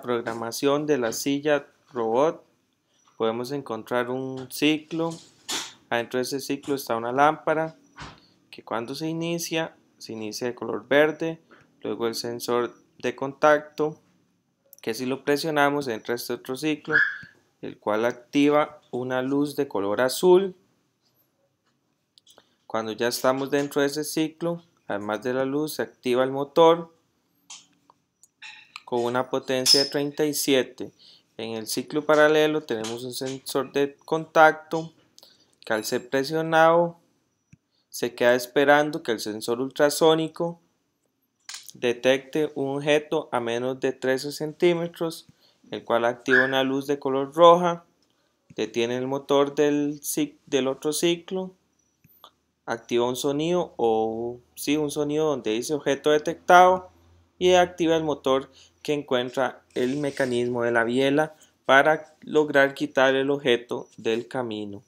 programación de la silla robot podemos encontrar un ciclo. Adentro de ese ciclo está una lámpara que cuando se inicia, se inicia de color verde. Luego el sensor de contacto que si lo presionamos entra este otro ciclo el cual activa una luz de color azul. Cuando ya estamos dentro de ese ciclo, además de la luz, se activa el motor con una potencia de 37. En el ciclo paralelo tenemos un sensor de contacto que al ser presionado se queda esperando que el sensor ultrasónico detecte un objeto a menos de 13 centímetros, el cual activa una luz de color roja, detiene el motor del, del otro ciclo, activa un sonido o sí, un sonido donde dice objeto detectado y activa el motor que encuentra el mecanismo de la biela para lograr quitar el objeto del camino.